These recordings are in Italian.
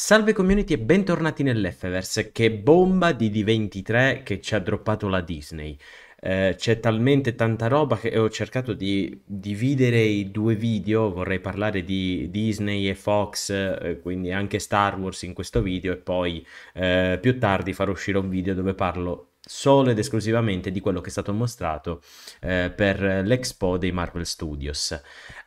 Salve community e bentornati nell'Efeverse, che bomba di D23 che ci ha droppato la Disney. Eh, c'è talmente tanta roba che ho cercato di dividere i due video, vorrei parlare di Disney e Fox, eh, quindi anche Star Wars in questo video e poi eh, più tardi farò uscire un video dove parlo solo ed esclusivamente di quello che è stato mostrato eh, per l'Expo dei Marvel Studios.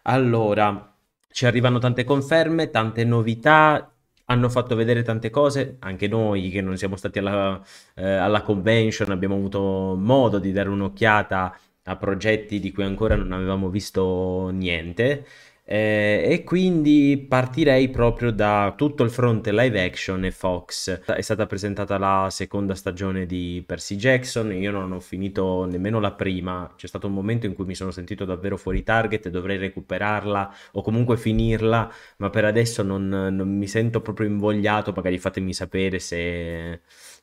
Allora, ci arrivano tante conferme, tante novità, hanno fatto vedere tante cose, anche noi che non siamo stati alla, eh, alla convention abbiamo avuto modo di dare un'occhiata a progetti di cui ancora non avevamo visto niente. Eh, e quindi partirei proprio da tutto il fronte live action e Fox. È stata presentata la seconda stagione di Percy Jackson, io non ho finito nemmeno la prima, c'è stato un momento in cui mi sono sentito davvero fuori target e dovrei recuperarla o comunque finirla, ma per adesso non, non mi sento proprio invogliato, magari fatemi sapere se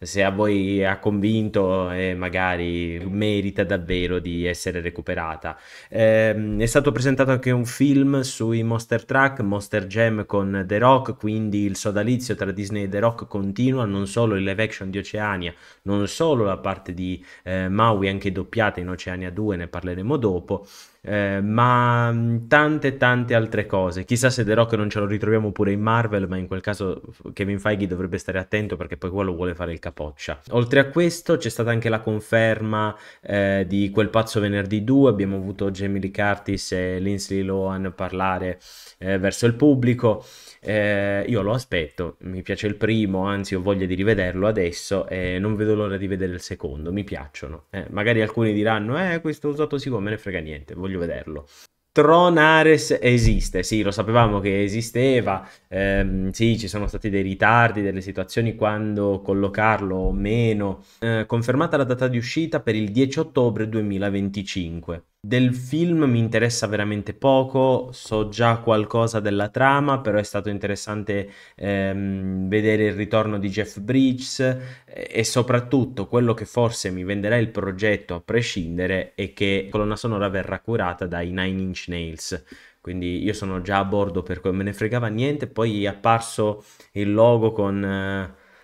se a voi ha convinto e eh, magari merita davvero di essere recuperata. Eh, è stato presentato anche un film sui Monster Track, Monster Jam con The Rock, quindi il sodalizio tra Disney e The Rock continua, non solo il live action di Oceania, non solo la parte di eh, Maui anche doppiata in Oceania 2, ne parleremo dopo. Eh, ma mm, tante tante altre cose. Chissà se The Rock non ce lo ritroviamo pure in Marvel, ma in quel caso Kevin Feige dovrebbe stare attento perché poi quello vuole fare il capoccia. Oltre a questo c'è stata anche la conferma eh, di quel pazzo venerdì 2, abbiamo avuto Jamie Lee Curtis e Lindsay Lohan parlare eh, verso il pubblico. Eh, io lo aspetto, mi piace il primo, anzi ho voglia di rivederlo adesso e non vedo l'ora di vedere il secondo, mi piacciono. Eh, magari alcuni diranno, eh questo usato si me ne frega niente, voglio vederlo. Tronares esiste, sì, lo sapevamo che esisteva, eh, sì, ci sono stati dei ritardi, delle situazioni quando collocarlo o meno. Eh, confermata la data di uscita per il 10 ottobre 2025. Del film mi interessa veramente poco, so già qualcosa della trama, però è stato interessante ehm, vedere il ritorno di Jeff Bridges eh, e, soprattutto quello che forse mi venderà il progetto a prescindere è che la colonna sonora verrà curata dai Nine Inch Nails. Quindi io sono già a bordo per cui me ne fregava niente, poi è apparso il logo con...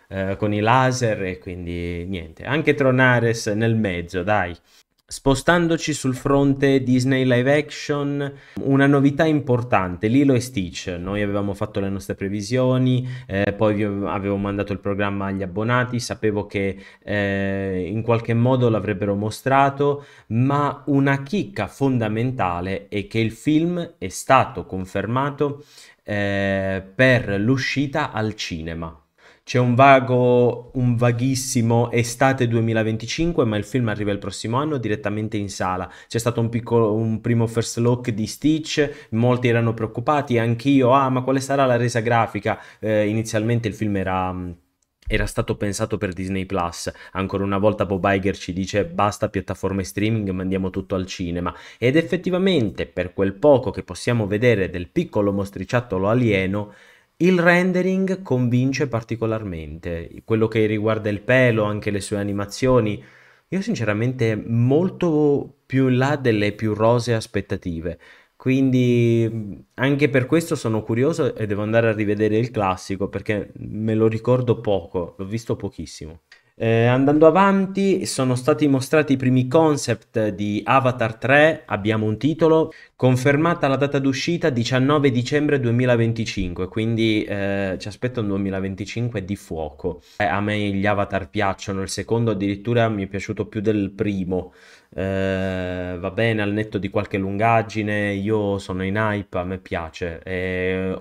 Eh, con i laser e quindi niente, anche Tronares nel mezzo, dai. Spostandoci sul fronte Disney live action, una novità importante, Lilo e Stitch, noi avevamo fatto le nostre previsioni, eh, poi avevo mandato il programma agli abbonati, sapevo che eh, in qualche modo l'avrebbero mostrato, ma una chicca fondamentale è che il film è stato confermato eh, per l'uscita al cinema. C'è un vago, un vaghissimo estate 2025, ma il film arriva il prossimo anno direttamente in sala. C'è stato un, piccolo, un primo first look di Stitch, molti erano preoccupati, anch'io, ah ma quale sarà la resa grafica? Eh, inizialmente il film era mm, era stato pensato per Disney Plus. Ancora una volta Bob Iger ci dice basta piattaforme streaming, mandiamo tutto al cinema. Ed effettivamente, per quel poco che possiamo vedere del piccolo mostriciattolo alieno, il rendering convince particolarmente, quello che riguarda il pelo, anche le sue animazioni. Io sinceramente molto più in là delle più rose aspettative. Quindi anche per questo sono curioso e devo andare a rivedere il classico perché me lo ricordo poco, l'ho visto pochissimo. Eh, andando avanti, sono stati mostrati i primi concept di Avatar 3, abbiamo un titolo, confermata la data d'uscita 19 dicembre 2025, quindi eh, ci aspetta un 2025 di fuoco. Eh, a me gli Avatar piacciono, il secondo addirittura mi è piaciuto più del primo. Eh, va bene, al netto di qualche lungaggine, io sono in hype, a me piace.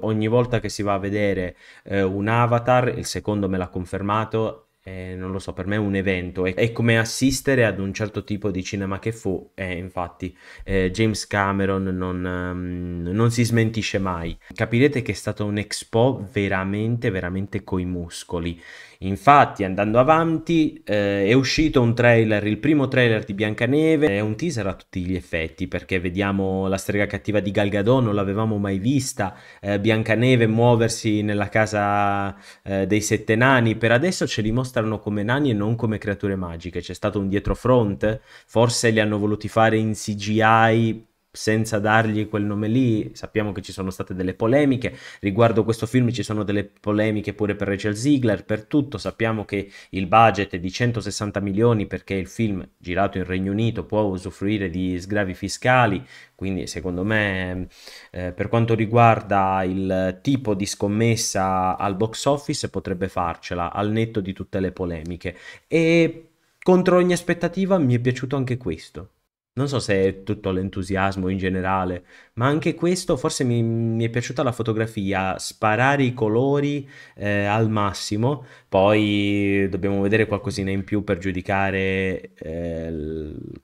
ogni volta che si va a vedere eh, un Avatar, il secondo me l'ha confermato, eh, non lo so, per me è un evento, è, è, come assistere ad un certo tipo di cinema che fu, e eh, infatti eh, James Cameron non, um, non, si smentisce mai. Capirete che è stata un'expo veramente, veramente coi muscoli Infatti, andando avanti, eh, è uscito un trailer, il primo trailer di Biancaneve, è un teaser a tutti gli effetti, perché vediamo la strega cattiva di Galgadò, non l'avevamo mai vista, eh, Biancaneve muoversi nella casa eh, dei sette nani, per adesso ce li mostrano come nani e non come creature magiche, c'è stato un dietro front, forse li hanno voluti fare in CGI senza dargli quel nome lì, sappiamo che ci sono state delle polemiche, riguardo questo film ci sono delle polemiche pure per Rachel Ziegler, per tutto, sappiamo che il budget è di 160 milioni perché il film girato in Regno Unito può usufruire di sgravi fiscali, quindi secondo me eh, per quanto riguarda il tipo di scommessa al box office potrebbe farcela al netto di tutte le polemiche e contro ogni aspettativa mi è piaciuto anche questo. Non so se è tutto l'entusiasmo in generale, ma anche questo forse mi, mi è piaciuta la fotografia, sparare i colori eh, al massimo, poi dobbiamo vedere qualcosina in più per giudicare eh,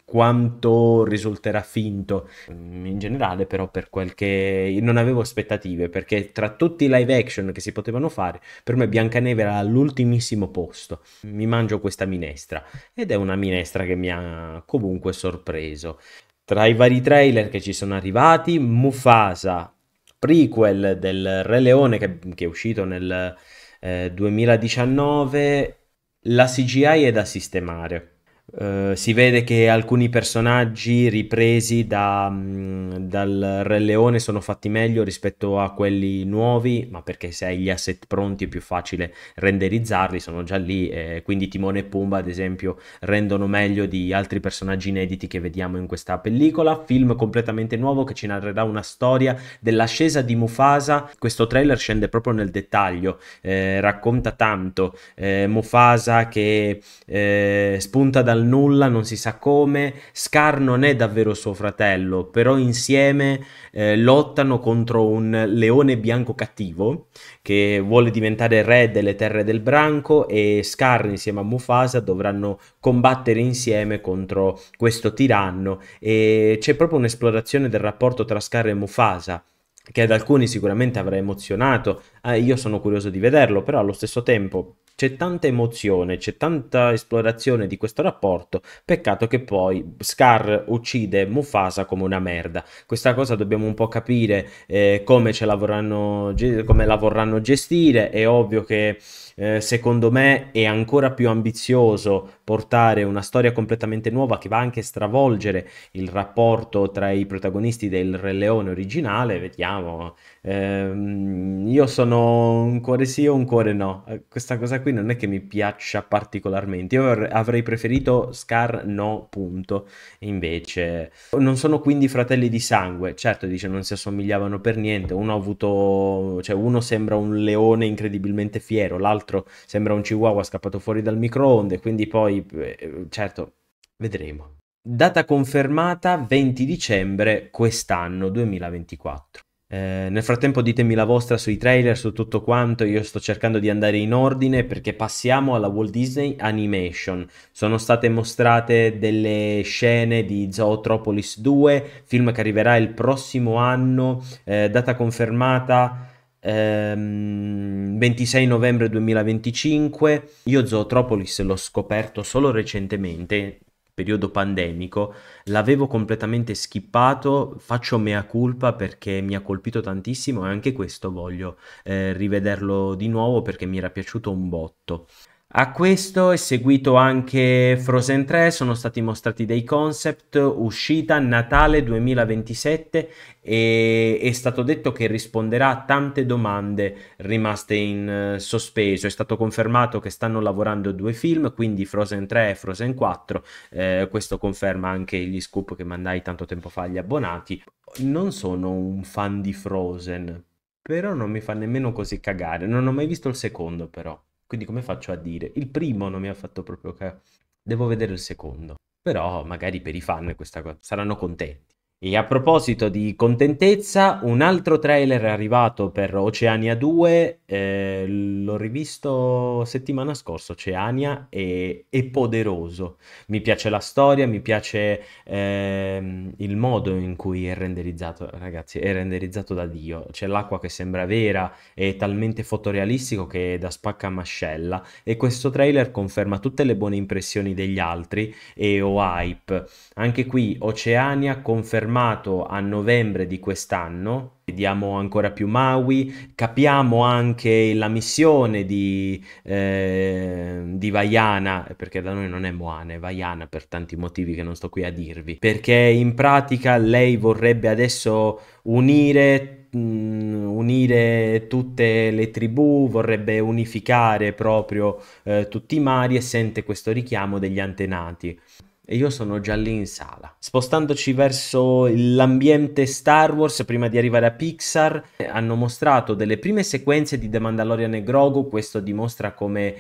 quanto risulterà finto. In generale però per quel che non avevo aspettative, perché tra tutti i live action che si potevano fare, per me Biancaneve era all'ultimissimo posto. Mi mangio questa minestra ed è una minestra che mi ha comunque sorpreso atteso. Tra i vari trailer che ci sono arrivati, Mufasa, prequel del Re Leone che, che è uscito nel eh, 2019, la CGI è da sistemare eh, si vede che alcuni personaggi ripresi da, mh, mm, dal Re Leone sono fatti meglio rispetto a quelli nuovi, ma perché se hai gli asset pronti è più facile renderizzarli, sono già lì, eh, quindi Timone e Pumba ad esempio rendono meglio di altri personaggi inediti che vediamo in questa pellicola, film completamente nuovo che ci narrerà una storia dell'ascesa di Mufasa, questo trailer scende proprio nel dettaglio, eh, racconta tanto, eh, Mufasa che eh, spunta dal dal nulla, non si sa come. Scar non è davvero suo fratello, però insieme eh, lottano contro un leone bianco cattivo che vuole diventare re delle terre del branco e Scar insieme a Mufasa dovranno combattere insieme contro questo tiranno e c'è proprio un'esplorazione del rapporto tra Scar e Mufasa che ad alcuni sicuramente avrà emozionato, eh, io sono curioso di vederlo, però allo stesso tempo c'è tanta emozione, c'è tanta esplorazione di questo rapporto, peccato che poi Scar uccide Mufasa come una merda. Questa cosa dobbiamo un po' capire eh, come, ce la vorranno, come la vorranno gestire, è ovvio che eh, secondo me è ancora più ambizioso portare una storia completamente nuova che va anche a stravolgere il rapporto tra i protagonisti del Re Leone originale, vediamo. Eh, io sono un cuore sì o un cuore no. Eh, questa cosa qui qui non è che mi piaccia particolarmente. Io avrei preferito Scar no, punto. Invece non sono quindi fratelli di sangue. Certo, dice non si assomigliavano per niente. Uno ha avuto cioè uno sembra un leone incredibilmente fiero, l'altro sembra un chihuahua scappato fuori dal microonde, quindi poi eh, certo vedremo. Data confermata 20 dicembre quest'anno 2024. Eh, nel frattempo ditemi la vostra sui trailer, su tutto quanto, io sto cercando di andare in ordine perché passiamo alla Walt Disney Animation. Sono state mostrate delle scene di Zootropolis 2, film che arriverà il prossimo anno, eh, data confermata 26 ehm, novembre 2025 io Zootropolis l'ho scoperto solo recentemente periodo pandemico, l'avevo completamente skippato, faccio mea culpa perché mi ha colpito tantissimo e anche questo voglio eh, rivederlo di nuovo perché mi era piaciuto un botto. A questo è seguito anche Frozen 3, sono stati mostrati dei concept, uscita Natale 2027 e è stato detto che risponderà a tante domande rimaste in uh, sospeso. È stato confermato che stanno lavorando due film, quindi Frozen 3 e Frozen 4. Eh, questo conferma anche gli scoop che mandai tanto tempo fa agli abbonati. Non sono un fan di Frozen, però non mi fa nemmeno così cagare. Non ho mai visto il secondo però. Quindi come faccio a dire? Il primo non mi ha fatto proprio... Ca- devo vedere il secondo. Però magari per i fan questa cosa saranno contenti. E a proposito di contentezza, un altro trailer è arrivato per Oceania 2, eh, l'ho rivisto settimana scorsa, Oceania è, è, poderoso, mi piace la storia, mi piace eh, il modo in cui è renderizzato, ragazzi, è renderizzato da Dio, c'è l'acqua che sembra vera, è talmente fotorealistico che è da spacca a mascella e questo trailer conferma tutte le buone impressioni degli altri e ho hype, anche qui Oceania conferma confermato a novembre di quest'anno. Vediamo ancora più Maui, capiamo anche la missione di, eh, di Vaiana, perché da noi non è Moana, è Vaiana per tanti motivi che non sto qui a dirvi, perché in pratica lei vorrebbe adesso unire mm, unire tutte le tribù, vorrebbe unificare proprio eh, tutti i mari e sente questo richiamo degli antenati e io sono già lì in sala. Spostandoci verso l'ambiente Star Wars, prima di arrivare a Pixar, hanno mostrato delle prime sequenze di The Mandalorian e Grogu, questo dimostra come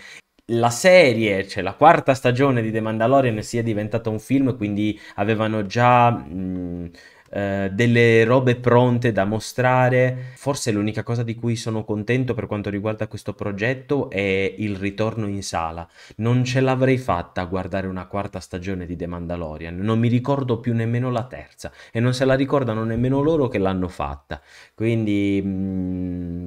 la serie, cioè la quarta stagione di The Mandalorian, sia diventata un film, quindi avevano già... Mh, eh, delle robe pronte da mostrare. Forse l'unica cosa di cui sono contento per quanto riguarda questo progetto è il ritorno in sala. Non ce l'avrei fatta a guardare una quarta stagione di The Mandalorian, non mi ricordo più nemmeno la terza e non se la ricordano nemmeno loro che l'hanno fatta. Quindi mh,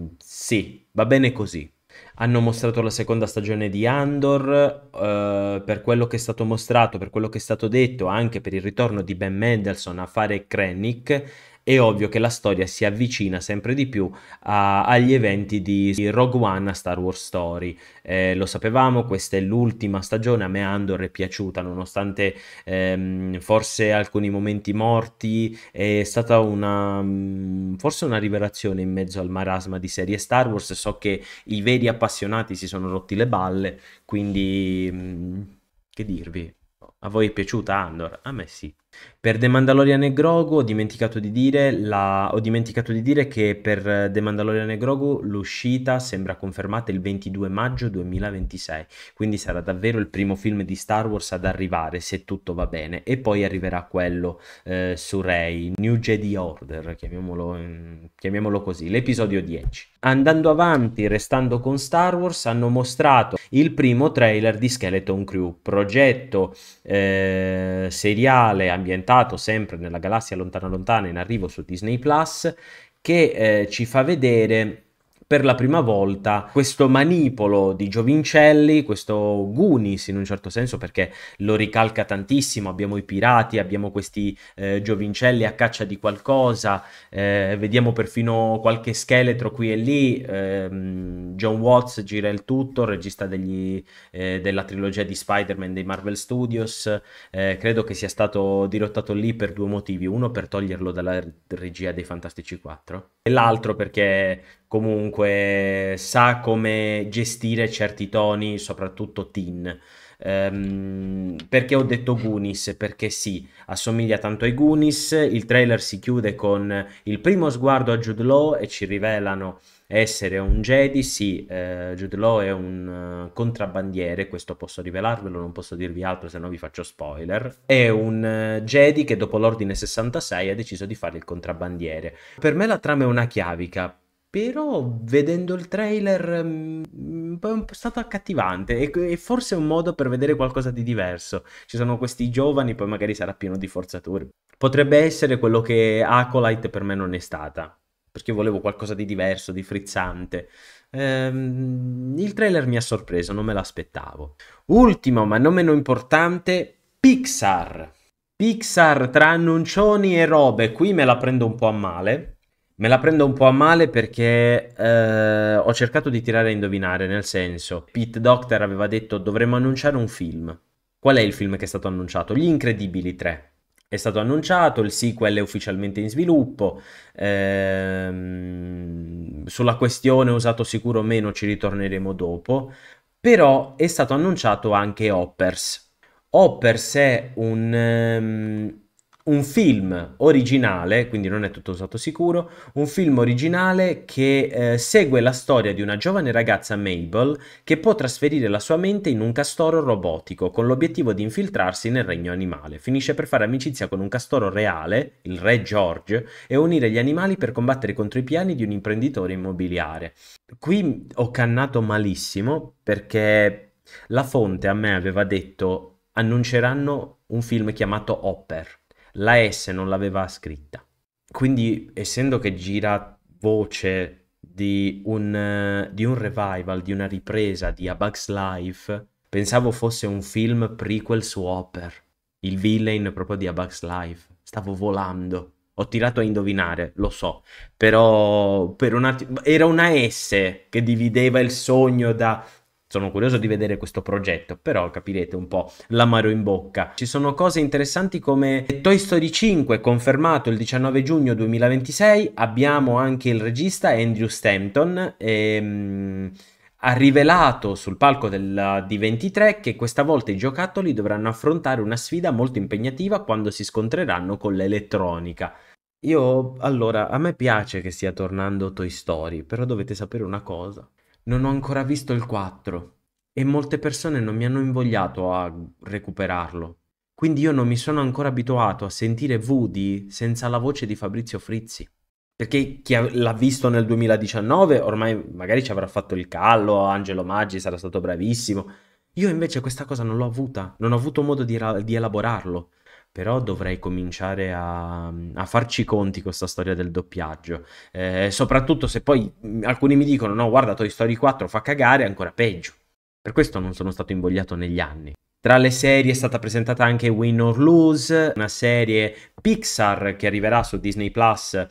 mm, sì, va bene così hanno mostrato la seconda stagione di Andor, eh, per quello che è stato mostrato, per quello che è stato detto, anche per il ritorno di Ben Mendelssohn a fare Krennic, è ovvio che la storia si avvicina sempre di più a, agli eventi di Rogue One a Star Wars Story. Eh, lo sapevamo, questa è l'ultima stagione, a me Andor è piaciuta, nonostante ehm, forse alcuni momenti morti, è stata una, mm, forse una rivelazione in mezzo al marasma di serie Star Wars, so che i veri appassionati si sono rotti le balle, quindi... Mh, mm, che dirvi? A voi è piaciuta Andor? A me sì. Per The Mandalorian e Grogu ho dimenticato di dire, la... ho dimenticato di dire che per The Mandalorian e Grogu l'uscita sembra confermata il 22 maggio 2026, quindi sarà davvero il primo film di Star Wars ad arrivare se tutto va bene e poi arriverà quello eh, su Ray, New Jedi Order, chiamiamolo, mm, chiamiamolo così, l'episodio 10. Andando avanti, restando con Star Wars, hanno mostrato il primo trailer di Skeleton Crew, progetto eh, seriale ambientato portato sempre nella galassia lontana lontana in arrivo su Disney Plus che eh, ci fa vedere per la prima volta questo manipolo di Giovincelli, questo Goonies in un certo senso perché lo ricalca tantissimo, abbiamo i pirati, abbiamo questi eh, Giovincelli a caccia di qualcosa, eh, vediamo perfino qualche scheletro qui e lì, eh, John Watts gira il tutto, regista degli, eh, della trilogia di Spider-Man dei Marvel Studios, eh, credo che sia stato dirottato lì per due motivi, uno per toglierlo dalla regia dei Fantastici 4 e l'altro perché comunque comunque sa come gestire certi toni, soprattutto teen. Um, perché ho detto Goonies? Perché sì, assomiglia tanto ai Goonies. Il trailer si chiude con il primo sguardo a Jude Law e ci rivelano essere un Jedi. Sì, eh, Jude Law è un uh, contrabbandiere, questo posso rivelarvelo, non posso dirvi altro se no vi faccio spoiler. È un uh, Jedi che dopo l'ordine 66 ha deciso di fare il contrabbandiere. Per me la trama è una chiavica però vedendo il trailer mh, mm, è stato accattivante e, e forse è un modo per vedere qualcosa di diverso. Ci sono questi giovani, poi magari sarà pieno di forzature. Potrebbe essere quello che Acolyte per me non è stata, perché volevo qualcosa di diverso, di frizzante. Ehm, il trailer mi ha sorpreso, non me l'aspettavo. Ultimo, ma non meno importante, Pixar. Pixar tra annuncioni e robe, qui me la prendo un po' a male Me la prendo un po' a male perché eh, ho cercato di tirare a indovinare, nel senso, Pete Doctor aveva detto dovremmo annunciare un film. Qual è il film che è stato annunciato? Gli Incredibili 3. È stato annunciato, il sequel è ufficialmente in sviluppo, ehm, sulla questione usato sicuro o meno ci ritorneremo dopo, però è stato annunciato anche Hoppers. Hoppers è un... Um, un film originale, quindi non è tutto usato sicuro, un film originale che eh, segue la storia di una giovane ragazza Mabel che può trasferire la sua mente in un castoro robotico con l'obiettivo di infiltrarsi nel regno animale. Finisce per fare amicizia con un castoro reale, il re George, e unire gli animali per combattere contro i piani di un imprenditore immobiliare. Qui ho cannato malissimo perché la fonte a me aveva detto annunceranno un film chiamato Hopper la S non l'aveva scritta. Quindi, essendo che gira voce di un, eh, di un revival, di una ripresa di A Bug's Life, pensavo fosse un film prequel su Hopper, il villain proprio di A Bug's Life. Stavo volando. Ho tirato a indovinare, lo so, però per un attimo era una S che divideva il sogno da sono curioso di vedere questo progetto, però capirete un po' l'amaro in bocca. Ci sono cose interessanti come Toy Story 5 confermato il 19 giugno 2026, abbiamo anche il regista Andrew Stanton e, ehm, ha rivelato sul palco del D23 che questa volta i giocattoli dovranno affrontare una sfida molto impegnativa quando si scontreranno con l'elettronica. Io, allora, a me piace che stia tornando Toy Story, però dovete sapere una cosa non ho ancora visto il 4 e molte persone non mi hanno invogliato a recuperarlo. Quindi io non mi sono ancora abituato a sentire Woody senza la voce di Fabrizio Frizzi. Perché chi l'ha visto nel 2019 ormai magari ci avrà fatto il callo, Angelo Maggi sarà stato bravissimo. Io invece questa cosa non l'ho avuta, non ho avuto modo di, ra- di elaborarlo però dovrei cominciare a, a, farci conti con sta storia del doppiaggio. Eh, soprattutto se poi alcuni mi dicono: no, guarda, Toy Story 4 fa cagare, è ancora peggio. Per questo non sono stato invogliato negli anni. Tra le serie è stata presentata anche Win or Lose, una serie Pixar che arriverà su Disney Plus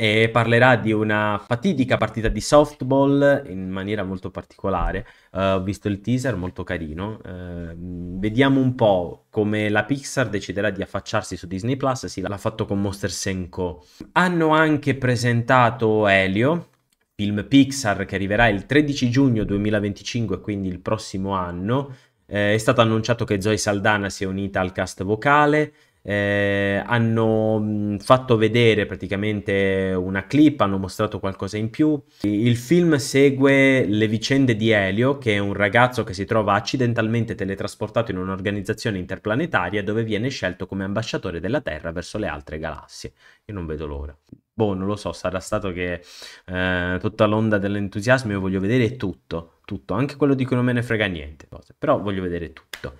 e parlerà di una fatidica partita di softball in maniera molto particolare. Uh, ho visto il teaser, molto carino. Uh, vediamo un po' come la Pixar deciderà di affacciarsi su Disney Plus. Sì, l'ha fatto con Monster Senko. Hanno anche presentato Elio, film Pixar che arriverà il 13 giugno 2025, quindi il prossimo anno. Eh, è stato annunciato che Zoe Saldana si è unita al cast vocale eh, hanno fatto vedere praticamente una clip, hanno mostrato qualcosa in più. Il film segue le vicende di Elio, che è un ragazzo che si trova accidentalmente teletrasportato in un'organizzazione interplanetaria dove viene scelto come ambasciatore della Terra verso le altre galassie. Io non vedo l'ora. Boh, non lo so, sarà stato che eh, tutta l'onda dell'entusiasmo io voglio vedere tutto, tutto, anche quello di cui non me ne frega niente, però voglio vedere tutto.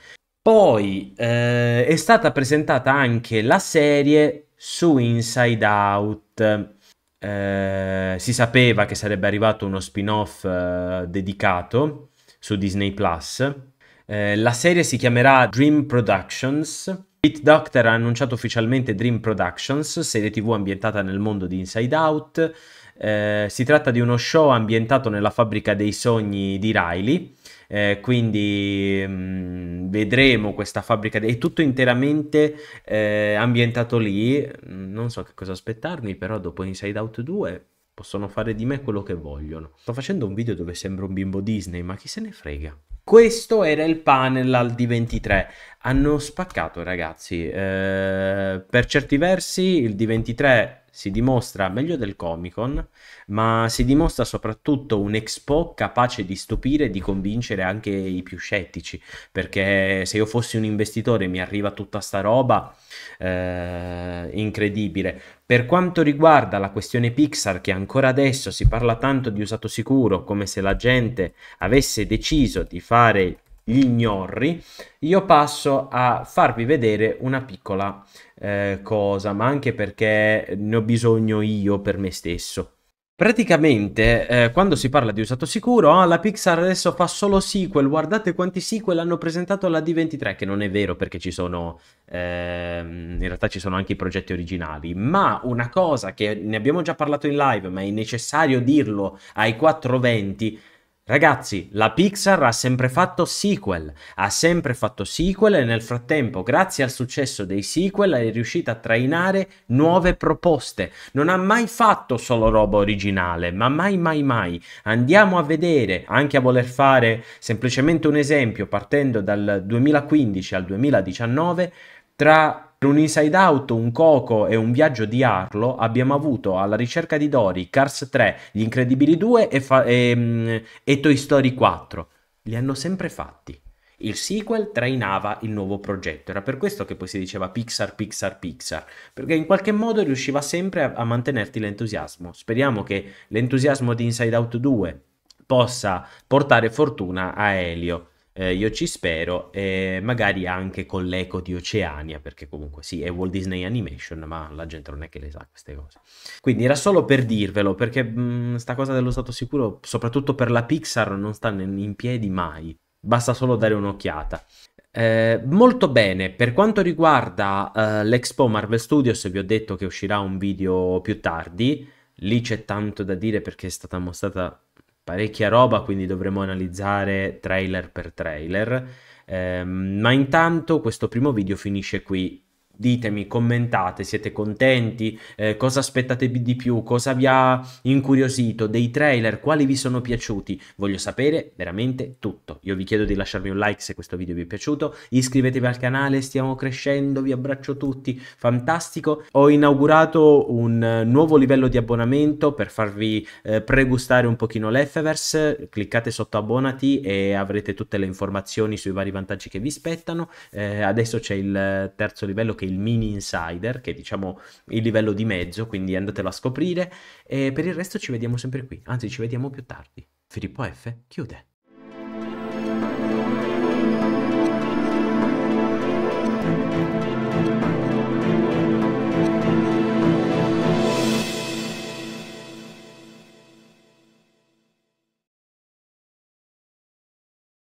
Poi eh, è stata presentata anche la serie su Inside Out. Eh, si sapeva che sarebbe arrivato uno spin-off eh, dedicato su Disney Plus. Eh, la serie si chiamerà Dream Productions. Pete Doctor ha annunciato ufficialmente Dream Productions, serie tv ambientata nel mondo di Inside Out. Eh, si tratta di uno show ambientato nella fabbrica dei sogni di Riley eh, quindi mh, mm, vedremo questa fabbrica. È tutto interamente eh, ambientato lì. Mm, non so che cosa aspettarmi, però dopo Inside Out 2 possono fare di me quello che vogliono. Sto facendo un video dove sembra un bimbo Disney, ma chi se ne frega. Questo era il panel al D23. Hanno spaccato, ragazzi. Eh, per certi versi il D23 si dimostra meglio del Comic Con, ma si dimostra soprattutto un Expo capace di stupire e di convincere anche i più scettici, perché se io fossi un investitore mi arriva tutta sta roba eh, incredibile. Per quanto riguarda la questione Pixar, che ancora adesso si parla tanto di usato sicuro, come se la gente avesse deciso di fare gli ignorri, io passo a farvi vedere una piccola eh, cosa, ma anche perché ne ho bisogno io per me stesso. Praticamente, eh, quando si parla di usato sicuro, ah, la Pixar adesso fa solo sequel, guardate quanti sequel hanno presentato alla D23, che non è vero perché ci sono, ehm, in realtà ci sono anche i progetti originali, ma una cosa che ne abbiamo già parlato in live, ma è necessario dirlo ai 420, Ragazzi, la Pixar ha sempre fatto sequel, ha sempre fatto sequel e nel frattempo, grazie al successo dei sequel, è riuscita a trainare nuove proposte. Non ha mai fatto solo roba originale, ma mai mai mai. Andiamo a vedere, anche a voler fare semplicemente un esempio partendo dal 2015 al 2019, tra per un Inside Out, un Coco e un viaggio di Arlo abbiamo avuto alla ricerca di Dory, Cars 3, Gli Incredibili 2 e, fa- e, mm, e Toy Story 4. Li hanno sempre fatti. Il sequel trainava il nuovo progetto, era per questo che poi si diceva Pixar, Pixar, Pixar, perché in qualche modo riusciva sempre a, a mantenerti l'entusiasmo. Speriamo che l'entusiasmo di Inside Out 2 possa portare fortuna a Elio eh, io ci spero, e magari anche con l'eco di Oceania, perché comunque sì, è Walt Disney Animation, ma la gente non è che le sa queste cose. Quindi era solo per dirvelo, perché mh, mm, sta cosa dello stato sicuro, soprattutto per la Pixar, non sta in piedi mai. Basta solo dare un'occhiata. Eh, molto bene, per quanto riguarda eh, l'Expo Marvel Studios, vi ho detto che uscirà un video più tardi. Lì c'è tanto da dire perché è stata mostrata parecchia roba, quindi dovremo analizzare trailer per trailer. Eh, ma intanto questo primo video finisce qui ditemi, commentate, siete contenti, eh, cosa aspettate di più, cosa vi ha incuriosito, dei trailer, quali vi sono piaciuti, voglio sapere veramente tutto. Io vi chiedo di lasciarmi un like se questo video vi è piaciuto, iscrivetevi al canale, stiamo crescendo, vi abbraccio tutti, fantastico. Ho inaugurato un eh, nuovo livello di abbonamento per farvi eh, pregustare un pochino l'Efeverse, cliccate sotto abbonati e avrete tutte le informazioni sui vari vantaggi che vi spettano. Eh, adesso c'è il eh, terzo livello che il mini insider, che è diciamo il livello di mezzo, quindi andatelo a scoprire. E per il resto ci vediamo sempre qui, anzi ci vediamo più tardi. Filippo F chiude.